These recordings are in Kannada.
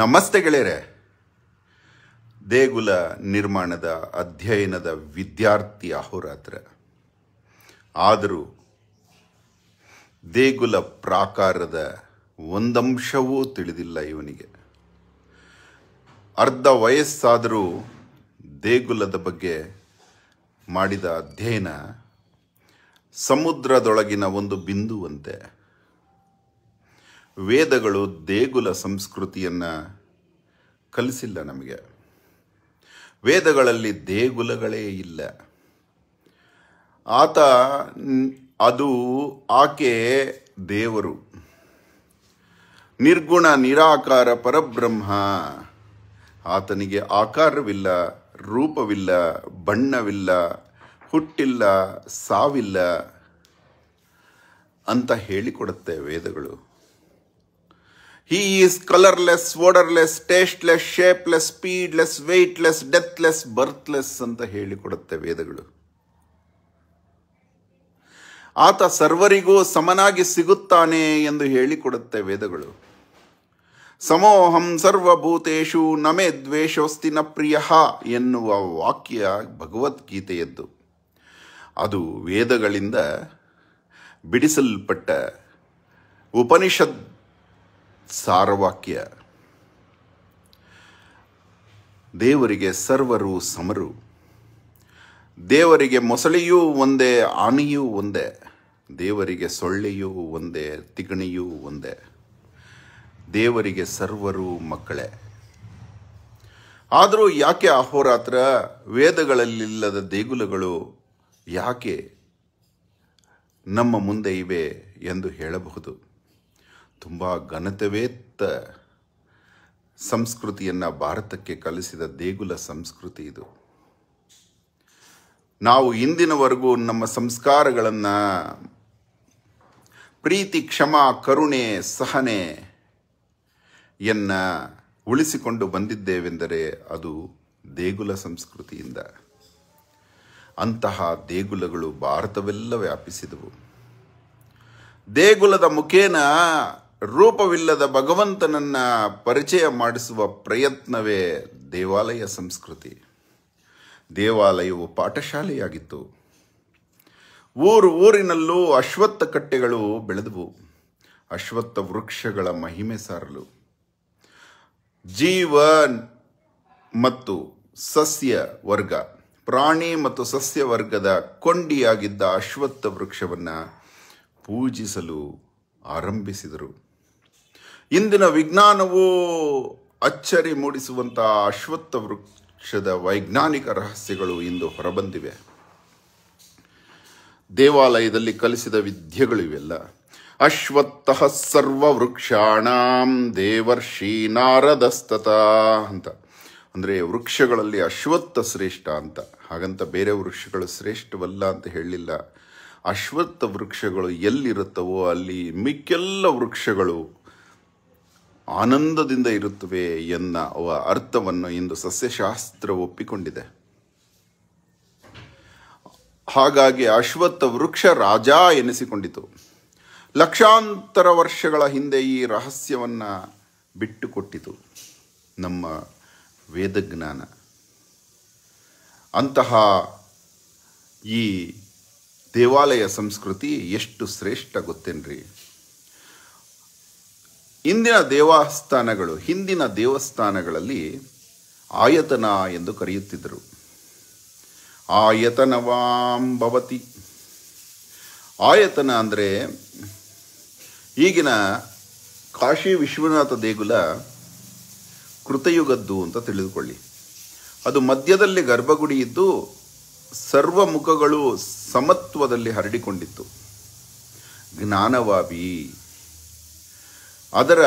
ನಮಸ್ತೆ ಗೆಳೆಯರೆ ದೇಗುಲ ನಿರ್ಮಾಣದ ಅಧ್ಯಯನದ ವಿದ್ಯಾರ್ಥಿ ಅಹೋರಾತ್ರ ಆದರೂ ದೇಗುಲ ಪ್ರಾಕಾರದ ಒಂದಂಶವೂ ತಿಳಿದಿಲ್ಲ ಇವನಿಗೆ ಅರ್ಧ ವಯಸ್ಸಾದರೂ ದೇಗುಲದ ಬಗ್ಗೆ ಮಾಡಿದ ಅಧ್ಯಯನ ಸಮುದ್ರದೊಳಗಿನ ಒಂದು ಬಿಂದುವಂತೆ ವೇದಗಳು ದೇಗುಲ ಸಂಸ್ಕೃತಿಯನ್ನು ಕಲಿಸಿಲ್ಲ ನಮಗೆ ವೇದಗಳಲ್ಲಿ ದೇಗುಲಗಳೇ ಇಲ್ಲ ಆತ ಅದು ಆಕೆ ದೇವರು ನಿರ್ಗುಣ ನಿರಾಕಾರ ಪರಬ್ರಹ್ಮ ಆತನಿಗೆ ಆಕಾರವಿಲ್ಲ ರೂಪವಿಲ್ಲ ಬಣ್ಣವಿಲ್ಲ ಹುಟ್ಟಿಲ್ಲ ಸಾವಿಲ್ಲ ಅಂತ ಹೇಳಿಕೊಡುತ್ತೆ ವೇದಗಳು He is colorless, odorless, tasteless, shapeless, speedless, weightless, deathless, birthless ಅಂತ ಹೇಳಿಕೊಡುತ್ತೆ ವೇದಗಳು ಆತ ಸರ್ವರಿಗೂ ಸಮನಾಗಿ ಸಿಗುತ್ತಾನೆ ಎಂದು ಹೇಳಿಕೊಡುತ್ತೆ ವೇದಗಳು ಸಮೋಹಂ ಸರ್ವಭೂತೇಶು ನಮೇ ದ್ವೇಷೋಸ್ತಿ ನ ಪ್ರಿಯ ಎನ್ನುವ ವಾಕ್ಯ ಭಗವದ್ಗೀತೆಯದ್ದು ಅದು ವೇದಗಳಿಂದ ಬಿಡಿಸಲ್ಪಟ್ಟ ಉಪನಿಷತ್ ಸಾರವಾಕ್ಯ ದೇವರಿಗೆ ಸರ್ವರು ಸಮರು ದೇವರಿಗೆ ಮೊಸಳೆಯೂ ಒಂದೇ ಆನೆಯೂ ಒಂದೇ ದೇವರಿಗೆ ಸೊಳ್ಳೆಯೂ ಒಂದೇ ತಿಗಣಿಯೂ ಒಂದೇ ದೇವರಿಗೆ ಸರ್ವರು ಮಕ್ಕಳೇ ಆದರೂ ಯಾಕೆ ಅಹೋರಾತ್ರ ವೇದಗಳಲ್ಲಿಲ್ಲದ ದೇಗುಲಗಳು ಯಾಕೆ ನಮ್ಮ ಮುಂದೆ ಇವೆ ಎಂದು ಹೇಳಬಹುದು ತುಂಬ ಘನತೆವೇತ್ತ ಸಂಸ್ಕೃತಿಯನ್ನು ಭಾರತಕ್ಕೆ ಕಲಿಸಿದ ದೇಗುಲ ಸಂಸ್ಕೃತಿ ಇದು ನಾವು ಇಂದಿನವರೆಗೂ ನಮ್ಮ ಸಂಸ್ಕಾರಗಳನ್ನು ಪ್ರೀತಿ ಕ್ಷಮ ಕರುಣೆ ಸಹನೆ ಎನ್ನ ಉಳಿಸಿಕೊಂಡು ಬಂದಿದ್ದೇವೆಂದರೆ ಅದು ದೇಗುಲ ಸಂಸ್ಕೃತಿಯಿಂದ ಅಂತಹ ದೇಗುಲಗಳು ಭಾರತವೆಲ್ಲ ವ್ಯಾಪಿಸಿದವು ದೇಗುಲದ ಮುಖೇನ ರೂಪವಿಲ್ಲದ ಭಗವಂತನನ್ನು ಪರಿಚಯ ಮಾಡಿಸುವ ಪ್ರಯತ್ನವೇ ದೇವಾಲಯ ಸಂಸ್ಕೃತಿ ದೇವಾಲಯವು ಪಾಠಶಾಲೆಯಾಗಿತ್ತು ಊರು ಊರಿನಲ್ಲೂ ಅಶ್ವತ್ಥ ಕಟ್ಟೆಗಳು ಬೆಳೆದವು ಅಶ್ವತ್ಥ ವೃಕ್ಷಗಳ ಮಹಿಮೆ ಸಾರಲು ಜೀವ ಮತ್ತು ಸಸ್ಯ ವರ್ಗ ಪ್ರಾಣಿ ಮತ್ತು ಸಸ್ಯ ವರ್ಗದ ಕೊಂಡಿಯಾಗಿದ್ದ ಅಶ್ವತ್ಥ ವೃಕ್ಷವನ್ನು ಪೂಜಿಸಲು ಆರಂಭಿಸಿದರು ಇಂದಿನ ವಿಜ್ಞಾನವು ಅಚ್ಚರಿ ಮೂಡಿಸುವಂತಹ ಅಶ್ವತ್ಥ ವೃಕ್ಷದ ವೈಜ್ಞಾನಿಕ ರಹಸ್ಯಗಳು ಇಂದು ಹೊರಬಂದಿವೆ ದೇವಾಲಯದಲ್ಲಿ ಕಲಿಸಿದ ವಿದ್ಯೆಗಳು ಇವೆಲ್ಲ ಸರ್ವ ಸರ್ವ ದೇವರ್ಷಿ ನಾರದಸ್ತತ ಅಂತ ಅಂದರೆ ವೃಕ್ಷಗಳಲ್ಲಿ ಅಶ್ವತ್ಥ ಶ್ರೇಷ್ಠ ಅಂತ ಹಾಗಂತ ಬೇರೆ ವೃಕ್ಷಗಳು ಶ್ರೇಷ್ಠವಲ್ಲ ಅಂತ ಹೇಳಲಿಲ್ಲ ಅಶ್ವತ್ಥ ವೃಕ್ಷಗಳು ಎಲ್ಲಿರುತ್ತವೋ ಅಲ್ಲಿ ಮಿಕ್ಕೆಲ್ಲ ವೃಕ್ಷಗಳು ಆನಂದದಿಂದ ಇರುತ್ತವೆ ಎನ್ನ ಅರ್ಥವನ್ನು ಇಂದು ಸಸ್ಯಶಾಸ್ತ್ರ ಒಪ್ಪಿಕೊಂಡಿದೆ ಹಾಗಾಗಿ ಅಶ್ವತ್ಥ ವೃಕ್ಷ ರಾಜ ಎನಿಸಿಕೊಂಡಿತು ಲಕ್ಷಾಂತರ ವರ್ಷಗಳ ಹಿಂದೆ ಈ ರಹಸ್ಯವನ್ನು ಬಿಟ್ಟುಕೊಟ್ಟಿತು ನಮ್ಮ ವೇದಜ್ಞಾನ ಅಂತಹ ಈ ದೇವಾಲಯ ಸಂಸ್ಕೃತಿ ಎಷ್ಟು ಶ್ರೇಷ್ಠ ಗೊತ್ತೇನ್ರಿ ಇಂದಿನ ದೇವಸ್ಥಾನಗಳು ಹಿಂದಿನ ದೇವಸ್ಥಾನಗಳಲ್ಲಿ ಆಯತನ ಎಂದು ಕರೆಯುತ್ತಿದ್ದರು ಆಯತನವಾಂಬವತಿ ಆಯತನ ಅಂದರೆ ಈಗಿನ ಕಾಶಿ ವಿಶ್ವನಾಥ ದೇಗುಲ ಕೃತಯುಗದ್ದು ಅಂತ ತಿಳಿದುಕೊಳ್ಳಿ ಅದು ಮಧ್ಯದಲ್ಲಿ ಗರ್ಭಗುಡಿ ಇದ್ದು ಸರ್ವ ಮುಖಗಳು ಸಮತ್ವದಲ್ಲಿ ಹರಡಿಕೊಂಡಿತ್ತು ಜ್ಞಾನವಾಬಿ ಅದರ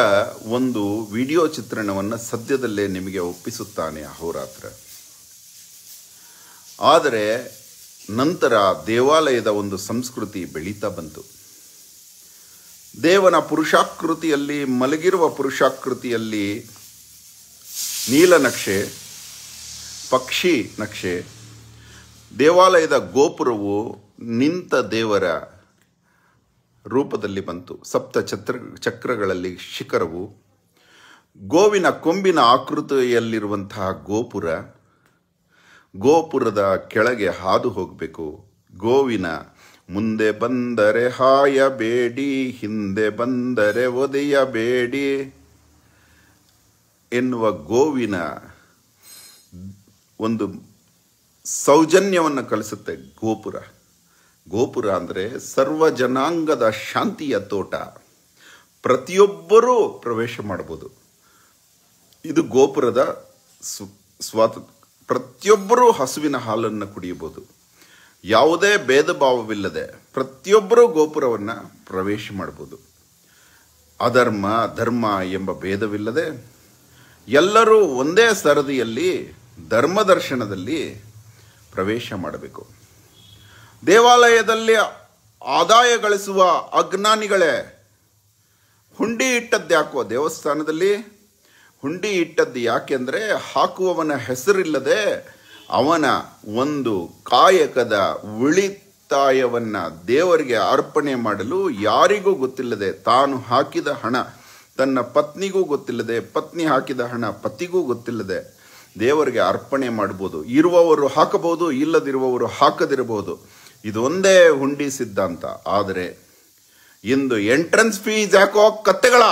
ಒಂದು ವಿಡಿಯೋ ಚಿತ್ರಣವನ್ನು ಸದ್ಯದಲ್ಲೇ ನಿಮಗೆ ಒಪ್ಪಿಸುತ್ತಾನೆ ಅಹೋರಾತ್ರ ಆದರೆ ನಂತರ ದೇವಾಲಯದ ಒಂದು ಸಂಸ್ಕೃತಿ ಬೆಳೀತಾ ಬಂತು ದೇವನ ಪುರುಷಾಕೃತಿಯಲ್ಲಿ ಮಲಗಿರುವ ಪುರುಷಾಕೃತಿಯಲ್ಲಿ ನೀಲನಕ್ಷೆ ಪಕ್ಷಿ ನಕ್ಷೆ ದೇವಾಲಯದ ಗೋಪುರವು ನಿಂತ ದೇವರ ರೂಪದಲ್ಲಿ ಬಂತು ಸಪ್ತ ಛತ್ರ ಚಕ್ರಗಳಲ್ಲಿ ಶಿಖರವು ಗೋವಿನ ಕೊಂಬಿನ ಆಕೃತಿಯಲ್ಲಿರುವಂತಹ ಗೋಪುರ ಗೋಪುರದ ಕೆಳಗೆ ಹಾದು ಹೋಗಬೇಕು ಗೋವಿನ ಮುಂದೆ ಬಂದರೆ ಹಾಯಬೇಡಿ ಹಿಂದೆ ಬಂದರೆ ಒದೆಯಬೇಡಿ ಎನ್ನುವ ಗೋವಿನ ಒಂದು ಸೌಜನ್ಯವನ್ನು ಕಲಿಸುತ್ತೆ ಗೋಪುರ ಗೋಪುರ ಅಂದರೆ ಸರ್ವ ಜನಾಂಗದ ಶಾಂತಿಯ ತೋಟ ಪ್ರತಿಯೊಬ್ಬರೂ ಪ್ರವೇಶ ಮಾಡ್ಬೋದು ಇದು ಗೋಪುರದ ಸ್ವ ಸ್ವಾತ ಪ್ರತಿಯೊಬ್ಬರೂ ಹಸುವಿನ ಹಾಲನ್ನು ಕುಡಿಯಬಹುದು ಯಾವುದೇ ಭೇದ ಭಾವವಿಲ್ಲದೆ ಪ್ರತಿಯೊಬ್ಬರೂ ಗೋಪುರವನ್ನು ಪ್ರವೇಶ ಮಾಡ್ಬೋದು ಅಧರ್ಮ ಧರ್ಮ ಎಂಬ ಭೇದವಿಲ್ಲದೆ ಎಲ್ಲರೂ ಒಂದೇ ಸರದಿಯಲ್ಲಿ ಧರ್ಮದರ್ಶನದಲ್ಲಿ ಪ್ರವೇಶ ಮಾಡಬೇಕು ದೇವಾಲಯದಲ್ಲಿ ಆದಾಯ ಗಳಿಸುವ ಅಜ್ಞಾನಿಗಳೇ ಹುಂಡಿ ಇಟ್ಟದ್ದು ಯಾಕೋ ದೇವಸ್ಥಾನದಲ್ಲಿ ಹುಂಡಿ ಇಟ್ಟದ್ದು ಯಾಕೆಂದರೆ ಹಾಕುವವನ ಹೆಸರಿಲ್ಲದೆ ಅವನ ಒಂದು ಕಾಯಕದ ಉಳಿತಾಯವನ್ನು ದೇವರಿಗೆ ಅರ್ಪಣೆ ಮಾಡಲು ಯಾರಿಗೂ ಗೊತ್ತಿಲ್ಲದೆ ತಾನು ಹಾಕಿದ ಹಣ ತನ್ನ ಪತ್ನಿಗೂ ಗೊತ್ತಿಲ್ಲದೆ ಪತ್ನಿ ಹಾಕಿದ ಹಣ ಪತಿಗೂ ಗೊತ್ತಿಲ್ಲದೆ ದೇವರಿಗೆ ಅರ್ಪಣೆ ಮಾಡ್ಬೋದು ಇರುವವರು ಹಾಕಬಹುದು ಇಲ್ಲದಿರುವವರು ಹಾಕದಿರಬಹುದು ಇದೊಂದೇ ಹುಂಡಿ ಸಿದ್ಧಾಂತ ಆದರೆ ಇಂದು ಎಂಟ್ರೆನ್ಸ್ ಫೀಸ್ ಯಾಕೋ ಕತ್ತೆಗಳ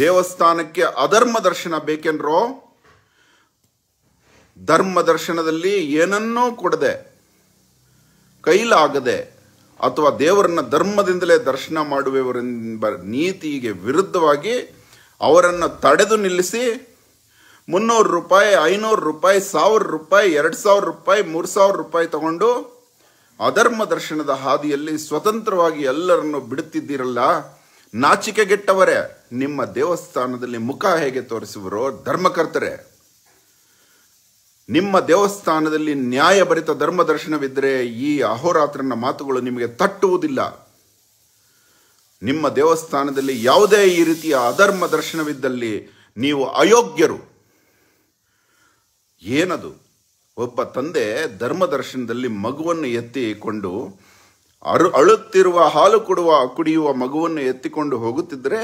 ದೇವಸ್ಥಾನಕ್ಕೆ ಅಧರ್ಮ ದರ್ಶನ ಬೇಕೆನ್ರೋ ಧರ್ಮ ದರ್ಶನದಲ್ಲಿ ಏನನ್ನೂ ಕೊಡದೆ ಕೈಲಾಗದೆ ಅಥವಾ ದೇವರನ್ನ ಧರ್ಮದಿಂದಲೇ ದರ್ಶನ ಮಾಡುವವರೆಂಬ ನೀತಿಗೆ ವಿರುದ್ಧವಾಗಿ ಅವರನ್ನು ತಡೆದು ನಿಲ್ಲಿಸಿ ಮುನ್ನೂರು ರೂಪಾಯಿ ಐನೂರು ರೂಪಾಯಿ ಸಾವಿರ ರೂಪಾಯಿ ಎರಡು ಸಾವಿರ ರೂಪಾಯಿ ಮೂರು ಸಾವಿರ ರೂಪಾಯಿ ತಗೊಂಡು ಅಧರ್ಮ ದರ್ಶನದ ಹಾದಿಯಲ್ಲಿ ಸ್ವತಂತ್ರವಾಗಿ ಎಲ್ಲರನ್ನು ಬಿಡುತ್ತಿದ್ದೀರಲ್ಲ ನಾಚಿಕೆಗೆಟ್ಟವರೇ ನಿಮ್ಮ ದೇವಸ್ಥಾನದಲ್ಲಿ ಮುಖ ಹೇಗೆ ತೋರಿಸುವರೋ ಧರ್ಮಕರ್ತರೆ ನಿಮ್ಮ ದೇವಸ್ಥಾನದಲ್ಲಿ ನ್ಯಾಯಭರಿತ ಧರ್ಮ ದರ್ಶನವಿದ್ದರೆ ಈ ಅಹೋರಾತ್ರನ ಮಾತುಗಳು ನಿಮಗೆ ತಟ್ಟುವುದಿಲ್ಲ ನಿಮ್ಮ ದೇವಸ್ಥಾನದಲ್ಲಿ ಯಾವುದೇ ಈ ರೀತಿಯ ಅಧರ್ಮ ದರ್ಶನವಿದ್ದಲ್ಲಿ ನೀವು ಅಯೋಗ್ಯರು ಏನದು ಒಬ್ಬ ತಂದೆ ಧರ್ಮದರ್ಶನದಲ್ಲಿ ಮಗುವನ್ನು ಎತ್ತಿಕೊಂಡು ಅರು ಅಳುತ್ತಿರುವ ಹಾಲು ಕೊಡುವ ಕುಡಿಯುವ ಮಗುವನ್ನು ಎತ್ತಿಕೊಂಡು ಹೋಗುತ್ತಿದ್ದರೆ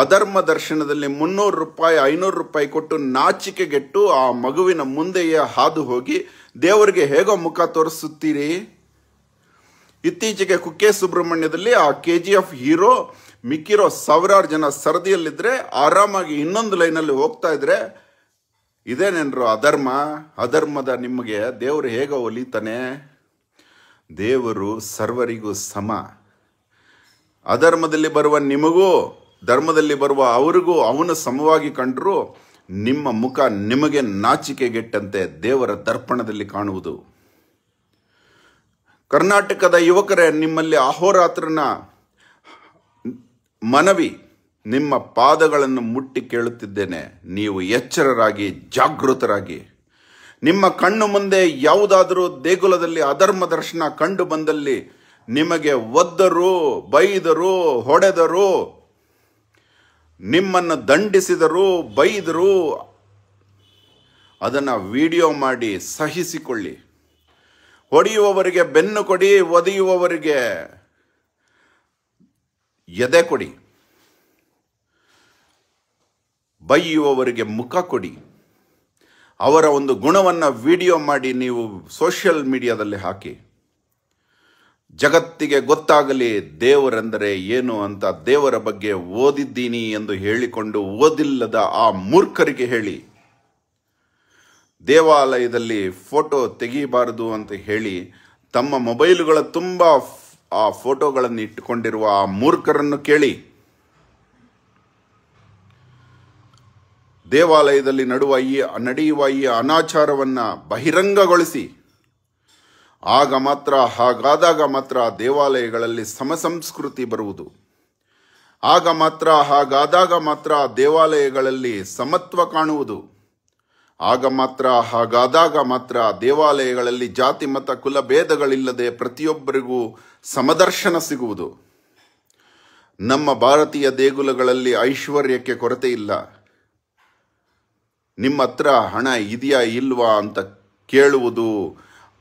ಅಧರ್ಮ ದರ್ಶನದಲ್ಲಿ ಮುನ್ನೂರು ರೂಪಾಯಿ ಐನೂರು ರೂಪಾಯಿ ಕೊಟ್ಟು ನಾಚಿಕೆಗೆಟ್ಟು ಆ ಮಗುವಿನ ಮುಂದೆಯೇ ಹಾದು ಹೋಗಿ ದೇವರಿಗೆ ಹೇಗೋ ಮುಖ ತೋರಿಸುತ್ತೀರಿ ಇತ್ತೀಚೆಗೆ ಕುಕ್ಕೆ ಸುಬ್ರಹ್ಮಣ್ಯದಲ್ಲಿ ಆ ಕೆ ಜಿ ಎಫ್ ಹೀರೋ ಮಿಕ್ಕಿರೋ ಸಾವಿರಾರು ಜನ ಸರದಿಯಲ್ಲಿದ್ದರೆ ಆರಾಮಾಗಿ ಇನ್ನೊಂದು ಲೈನಲ್ಲಿ ಹೋಗ್ತಾ ಇದ್ರೆ ಇದೇನೆಂದ್ರು ಅಧರ್ಮ ಅಧರ್ಮದ ನಿಮಗೆ ದೇವರು ಹೇಗೆ ಒಲಿತಾನೆ ದೇವರು ಸರ್ವರಿಗೂ ಸಮ ಅಧರ್ಮದಲ್ಲಿ ಬರುವ ನಿಮಗೂ ಧರ್ಮದಲ್ಲಿ ಬರುವ ಅವರಿಗೂ ಅವನು ಸಮವಾಗಿ ಕಂಡರೂ ನಿಮ್ಮ ಮುಖ ನಿಮಗೆ ನಾಚಿಕೆಗೆಟ್ಟಂತೆ ದೇವರ ದರ್ಪಣದಲ್ಲಿ ಕಾಣುವುದು ಕರ್ನಾಟಕದ ಯುವಕರೇ ನಿಮ್ಮಲ್ಲಿ ಅಹೋರಾತ್ರನ ಮನವಿ ನಿಮ್ಮ ಪಾದಗಳನ್ನು ಮುಟ್ಟಿ ಕೇಳುತ್ತಿದ್ದೇನೆ ನೀವು ಎಚ್ಚರರಾಗಿ ಜಾಗೃತರಾಗಿ ನಿಮ್ಮ ಕಣ್ಣು ಮುಂದೆ ಯಾವುದಾದರೂ ದೇಗುಲದಲ್ಲಿ ಅಧರ್ಮ ದರ್ಶನ ಕಂಡು ಬಂದಲ್ಲಿ ನಿಮಗೆ ಒದ್ದರು ಬೈದರು ಹೊಡೆದರು ನಿಮ್ಮನ್ನು ದಂಡಿಸಿದರು ಬೈದರು ಅದನ್ನು ವಿಡಿಯೋ ಮಾಡಿ ಸಹಿಸಿಕೊಳ್ಳಿ ಹೊಡೆಯುವವರಿಗೆ ಬೆನ್ನು ಕೊಡಿ ಒದೆಯುವವರಿಗೆ ಎದೆ ಕೊಡಿ ಬೈಯುವವರಿಗೆ ಮುಖ ಕೊಡಿ ಅವರ ಒಂದು ಗುಣವನ್ನು ವಿಡಿಯೋ ಮಾಡಿ ನೀವು ಸೋಷಿಯಲ್ ಮೀಡಿಯಾದಲ್ಲಿ ಹಾಕಿ ಜಗತ್ತಿಗೆ ಗೊತ್ತಾಗಲಿ ದೇವರೆಂದರೆ ಏನು ಅಂತ ದೇವರ ಬಗ್ಗೆ ಓದಿದ್ದೀನಿ ಎಂದು ಹೇಳಿಕೊಂಡು ಓದಿಲ್ಲದ ಆ ಮೂರ್ಖರಿಗೆ ಹೇಳಿ ದೇವಾಲಯದಲ್ಲಿ ಫೋಟೋ ತೆಗೀಬಾರದು ಅಂತ ಹೇಳಿ ತಮ್ಮ ಮೊಬೈಲ್ಗಳ ತುಂಬ ಆ ಫೋಟೋಗಳನ್ನು ಇಟ್ಟುಕೊಂಡಿರುವ ಆ ಮೂರ್ಖರನ್ನು ಕೇಳಿ ದೇವಾಲಯದಲ್ಲಿ ನಡುವ ಈ ನಡೆಯುವ ಈ ಅನಾಚಾರವನ್ನು ಬಹಿರಂಗಗೊಳಿಸಿ ಆಗ ಮಾತ್ರ ಹಾಗಾದಾಗ ಮಾತ್ರ ದೇವಾಲಯಗಳಲ್ಲಿ ಸಮಸಂಸ್ಕೃತಿ ಬರುವುದು ಆಗ ಮಾತ್ರ ಹಾಗಾದಾಗ ಮಾತ್ರ ದೇವಾಲಯಗಳಲ್ಲಿ ಸಮತ್ವ ಕಾಣುವುದು ಆಗ ಮಾತ್ರ ಹಾಗಾದಾಗ ಮಾತ್ರ ದೇವಾಲಯಗಳಲ್ಲಿ ಜಾತಿ ಮತ ಕುಲ ಭೇದಗಳಿಲ್ಲದೆ ಪ್ರತಿಯೊಬ್ಬರಿಗೂ ಸಮದರ್ಶನ ಸಿಗುವುದು ನಮ್ಮ ಭಾರತೀಯ ದೇಗುಲಗಳಲ್ಲಿ ಐಶ್ವರ್ಯಕ್ಕೆ ಕೊರತೆ ಇಲ್ಲ ನಿಮ್ಮ ಹತ್ರ ಹಣ ಇದೆಯಾ ಇಲ್ವಾ ಅಂತ ಕೇಳುವುದು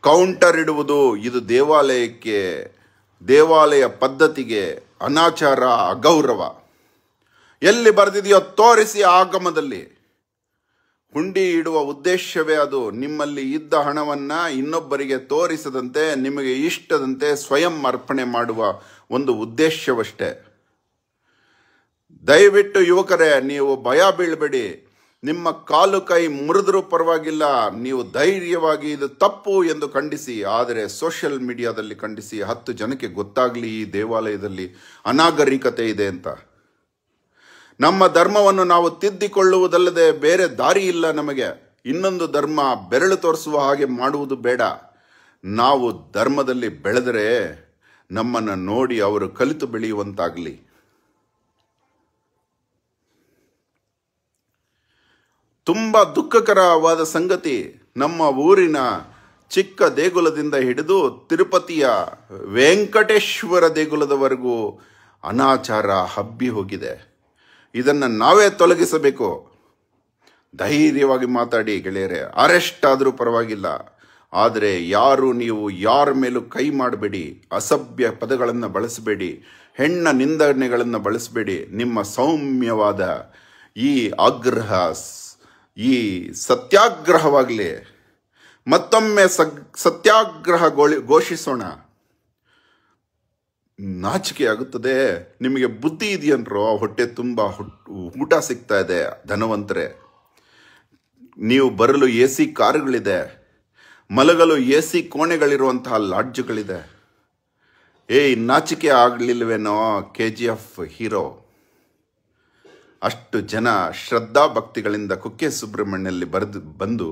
ಕೌಂಟರ್ ಇಡುವುದು ಇದು ದೇವಾಲಯಕ್ಕೆ ದೇವಾಲಯ ಪದ್ಧತಿಗೆ ಅನಾಚಾರ ಅಗೌರವ ಎಲ್ಲಿ ಬರೆದಿದೆಯೋ ತೋರಿಸಿ ಆಗಮದಲ್ಲಿ ಹುಂಡಿ ಇಡುವ ಉದ್ದೇಶವೇ ಅದು ನಿಮ್ಮಲ್ಲಿ ಇದ್ದ ಹಣವನ್ನು ಇನ್ನೊಬ್ಬರಿಗೆ ತೋರಿಸದಂತೆ ನಿಮಗೆ ಇಷ್ಟದಂತೆ ಸ್ವಯಂ ಅರ್ಪಣೆ ಮಾಡುವ ಒಂದು ಉದ್ದೇಶವಷ್ಟೇ ದಯವಿಟ್ಟು ಯುವಕರೇ ನೀವು ಭಯ ಬೀಳಬೇಡಿ ನಿಮ್ಮ ಕಾಲು ಕೈ ಮುರಿದ್ರೂ ಪರವಾಗಿಲ್ಲ ನೀವು ಧೈರ್ಯವಾಗಿ ಇದು ತಪ್ಪು ಎಂದು ಖಂಡಿಸಿ ಆದರೆ ಸೋಷಿಯಲ್ ಮೀಡಿಯಾದಲ್ಲಿ ಖಂಡಿಸಿ ಹತ್ತು ಜನಕ್ಕೆ ಗೊತ್ತಾಗಲಿ ಈ ದೇವಾಲಯದಲ್ಲಿ ಅನಾಗರಿಕತೆ ಇದೆ ಅಂತ ನಮ್ಮ ಧರ್ಮವನ್ನು ನಾವು ತಿದ್ದಿಕೊಳ್ಳುವುದಲ್ಲದೆ ಬೇರೆ ದಾರಿ ಇಲ್ಲ ನಮಗೆ ಇನ್ನೊಂದು ಧರ್ಮ ಬೆರಳು ತೋರಿಸುವ ಹಾಗೆ ಮಾಡುವುದು ಬೇಡ ನಾವು ಧರ್ಮದಲ್ಲಿ ಬೆಳೆದರೆ ನಮ್ಮನ್ನು ನೋಡಿ ಅವರು ಕಲಿತು ಬೆಳೆಯುವಂತಾಗಲಿ ತುಂಬ ದುಃಖಕರವಾದ ಸಂಗತಿ ನಮ್ಮ ಊರಿನ ಚಿಕ್ಕ ದೇಗುಲದಿಂದ ಹಿಡಿದು ತಿರುಪತಿಯ ವೆಂಕಟೇಶ್ವರ ದೇಗುಲದವರೆಗೂ ಅನಾಚಾರ ಹಬ್ಬಿ ಹೋಗಿದೆ ಇದನ್ನು ನಾವೇ ತೊಲಗಿಸಬೇಕು ಧೈರ್ಯವಾಗಿ ಮಾತಾಡಿ ಗೆಳೆಯರೆ ಅರೆಸ್ಟ್ ಆದರೂ ಪರವಾಗಿಲ್ಲ ಆದರೆ ಯಾರು ನೀವು ಯಾರ ಮೇಲೂ ಕೈ ಮಾಡಬೇಡಿ ಅಸಭ್ಯ ಪದಗಳನ್ನು ಬಳಸಬೇಡಿ ಹೆಣ್ಣ ನಿಂದನೆಗಳನ್ನು ಬಳಸಬೇಡಿ ನಿಮ್ಮ ಸೌಮ್ಯವಾದ ಈ ಆಗ್ರಹ ಈ ಸತ್ಯಾಗ್ರಹವಾಗಲಿ ಮತ್ತೊಮ್ಮೆ ಸತ್ಯಾಗ್ರಹ ಘೋಷಿಸೋಣ ನಾಚಿಕೆ ಆಗುತ್ತದೆ ನಿಮಗೆ ಬುದ್ಧಿ ಆ ಹೊಟ್ಟೆ ತುಂಬ ಊಟ ಸಿಗ್ತಾ ಇದೆ ಧನವಂತರೆ ನೀವು ಬರಲು ಎ ಸಿ ಕಾರುಗಳಿದೆ ಮಲಗಲು ಎ ಸಿ ಕೋಣೆಗಳಿರುವಂತಹ ಲಾಡ್ಜ್ಗಳಿದೆ ಏಯ್ ನಾಚಿಕೆ ಆಗಲಿಲ್ವೇನೋ ಕೆ ಜಿ ಎಫ್ ಹೀರೋ ಅಷ್ಟು ಜನ ಶ್ರದ್ಧಾ ಭಕ್ತಿಗಳಿಂದ ಕುಕ್ಕೆ ಸುಬ್ರಹ್ಮಣ್ಯಲ್ಲಿ ಬರೆದು ಬಂದು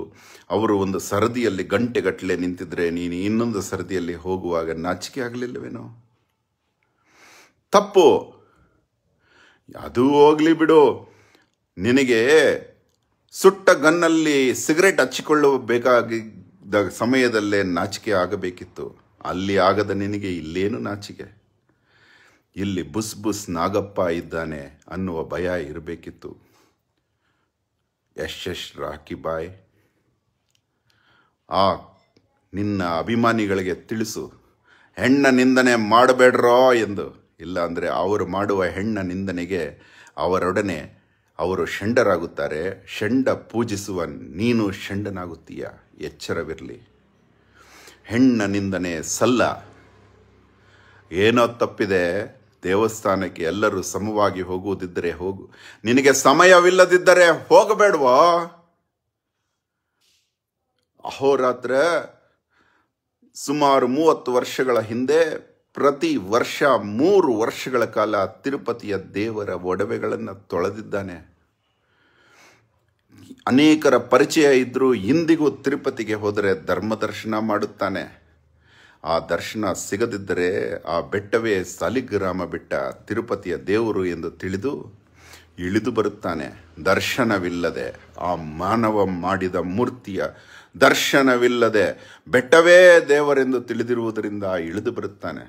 ಅವರು ಒಂದು ಸರದಿಯಲ್ಲಿ ಗಂಟೆಗಟ್ಟಲೆ ನಿಂತಿದ್ರೆ ನೀನು ಇನ್ನೊಂದು ಸರದಿಯಲ್ಲಿ ಹೋಗುವಾಗ ನಾಚಿಕೆ ಆಗಲಿಲ್ಲವೇನೋ ತಪ್ಪು ಅದು ಹೋಗಲಿ ಬಿಡು ನಿನಗೆ ಸುಟ್ಟ ಗನ್ನಲ್ಲಿ ಸಿಗರೇಟ್ ಬೇಕಾಗಿದ್ದ ಸಮಯದಲ್ಲೇ ನಾಚಿಕೆ ಆಗಬೇಕಿತ್ತು ಅಲ್ಲಿ ಆಗದ ನಿನಗೆ ಇಲ್ಲೇನು ನಾಚಿಕೆ ಇಲ್ಲಿ ಬುಸ್ ಬುಸ್ ನಾಗಪ್ಪ ಇದ್ದಾನೆ ಅನ್ನುವ ಭಯ ಇರಬೇಕಿತ್ತು ಯಶ್ ಯಶ್ ರಾಕಿಬಾಯ್ ಆ ನಿನ್ನ ಅಭಿಮಾನಿಗಳಿಗೆ ತಿಳಿಸು ಹೆಣ್ಣ ನಿಂದನೆ ಮಾಡಬೇಡ್ರೋ ಎಂದು ಇಲ್ಲ ಅಂದರೆ ಅವರು ಮಾಡುವ ಹೆಣ್ಣ ನಿಂದನೆಗೆ ಅವರೊಡನೆ ಅವರು ಷಂಡರಾಗುತ್ತಾರೆ ಷಂಡ ಪೂಜಿಸುವ ನೀನು ಷಂಡನಾಗುತ್ತೀಯ ಎಚ್ಚರವಿರಲಿ ಹೆಣ್ಣ ನಿಂದನೆ ಸಲ್ಲ ಏನೋ ತಪ್ಪಿದೆ ದೇವಸ್ಥಾನಕ್ಕೆ ಎಲ್ಲರೂ ಸಮವಾಗಿ ಹೋಗುವುದಿದ್ದರೆ ಹೋಗು ನಿನಗೆ ಸಮಯವಿಲ್ಲದಿದ್ದರೆ ಹೋಗಬೇಡವೋ ಅಹೋರಾತ್ರ ಸುಮಾರು ಮೂವತ್ತು ವರ್ಷಗಳ ಹಿಂದೆ ಪ್ರತಿ ವರ್ಷ ಮೂರು ವರ್ಷಗಳ ಕಾಲ ತಿರುಪತಿಯ ದೇವರ ಒಡವೆಗಳನ್ನು ತೊಳೆದಿದ್ದಾನೆ ಅನೇಕರ ಪರಿಚಯ ಇದ್ದರೂ ಇಂದಿಗೂ ತಿರುಪತಿಗೆ ಹೋದರೆ ಧರ್ಮದರ್ಶನ ಮಾಡುತ್ತಾನೆ ಆ ದರ್ಶನ ಸಿಗದಿದ್ದರೆ ಆ ಬೆಟ್ಟವೇ ಸಾಲಿಗ್ರಾಮ ಬೆಟ್ಟ ತಿರುಪತಿಯ ದೇವರು ಎಂದು ತಿಳಿದು ಇಳಿದು ಬರುತ್ತಾನೆ ದರ್ಶನವಿಲ್ಲದೆ ಆ ಮಾನವ ಮಾಡಿದ ಮೂರ್ತಿಯ ದರ್ಶನವಿಲ್ಲದೆ ಬೆಟ್ಟವೇ ದೇವರೆಂದು ತಿಳಿದಿರುವುದರಿಂದ ಇಳಿದು ಬರುತ್ತಾನೆ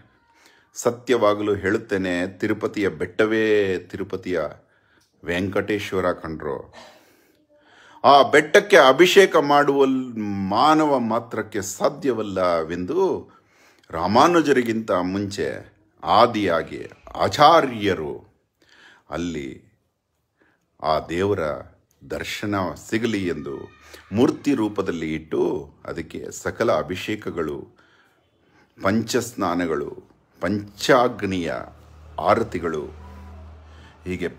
ಸತ್ಯವಾಗಲು ಹೇಳುತ್ತೇನೆ ತಿರುಪತಿಯ ಬೆಟ್ಟವೇ ತಿರುಪತಿಯ ವೆಂಕಟೇಶ್ವರ ಕಂಡ್ರು ಆ ಬೆಟ್ಟಕ್ಕೆ ಅಭಿಷೇಕ ಮಾಡುವ ಮಾನವ ಮಾತ್ರಕ್ಕೆ ಸಾಧ್ಯವಲ್ಲವೆಂದು ರಾಮಾನುಜರಿಗಿಂತ ಮುಂಚೆ ಆದಿಯಾಗಿ ಆಚಾರ್ಯರು ಅಲ್ಲಿ ಆ ದೇವರ ದರ್ಶನ ಸಿಗಲಿ ಎಂದು ಮೂರ್ತಿ ರೂಪದಲ್ಲಿ ಇಟ್ಟು ಅದಕ್ಕೆ ಸಕಲ ಅಭಿಷೇಕಗಳು ಪಂಚಸ್ನಾನಗಳು ಪಂಚಾಗ್ನಿಯ ಆರತಿಗಳು ಹೀಗೆ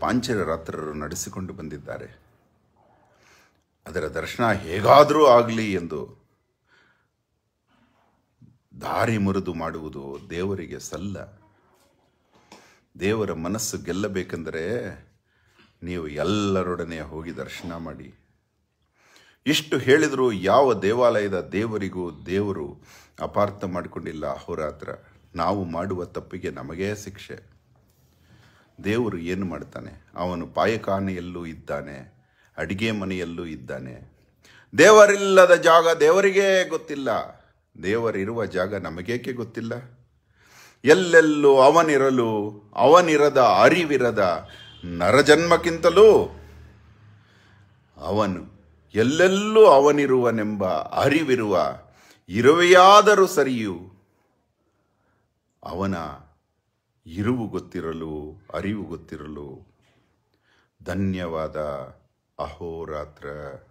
ರಾತ್ರರು ನಡೆಸಿಕೊಂಡು ಬಂದಿದ್ದಾರೆ ಅದರ ದರ್ಶನ ಹೇಗಾದರೂ ಆಗಲಿ ಎಂದು ದಾರಿ ಮುರಿದು ಮಾಡುವುದು ದೇವರಿಗೆ ಸಲ್ಲ ದೇವರ ಮನಸ್ಸು ಗೆಲ್ಲಬೇಕೆಂದರೆ ನೀವು ಎಲ್ಲರೊಡನೆ ಹೋಗಿ ದರ್ಶನ ಮಾಡಿ ಇಷ್ಟು ಹೇಳಿದರೂ ಯಾವ ದೇವಾಲಯದ ದೇವರಿಗೂ ದೇವರು ಅಪಾರ್ಥ ಮಾಡಿಕೊಂಡಿಲ್ಲ ಅಹೋರಾತ್ರ ನಾವು ಮಾಡುವ ತಪ್ಪಿಗೆ ನಮಗೇ ಶಿಕ್ಷೆ ದೇವರು ಏನು ಮಾಡ್ತಾನೆ ಅವನು ಪಾಯಕಾನೆಯಲ್ಲೂ ಇದ್ದಾನೆ ಅಡಿಗೆ ಮನೆಯಲ್ಲೂ ಇದ್ದಾನೆ ದೇವರಿಲ್ಲದ ಜಾಗ ದೇವರಿಗೇ ಗೊತ್ತಿಲ್ಲ ದೇವರಿರುವ ಜಾಗ ನಮಗೇಕೆ ಗೊತ್ತಿಲ್ಲ ಎಲ್ಲೆಲ್ಲೂ ಅವನಿರಲು ಅವನಿರದ ಅರಿವಿರದ ನರಜನ್ಮಕ್ಕಿಂತಲೂ ಅವನು ಎಲ್ಲೆಲ್ಲೂ ಅವನಿರುವನೆಂಬ ಅರಿವಿರುವ ಇರುವೆಯಾದರೂ ಸರಿಯು ಅವನ ಇರುವು ಗೊತ್ತಿರಲು ಅರಿವು ಗೊತ್ತಿರಲು ಧನ್ಯವಾದ ಅಹೋರಾತ್ರ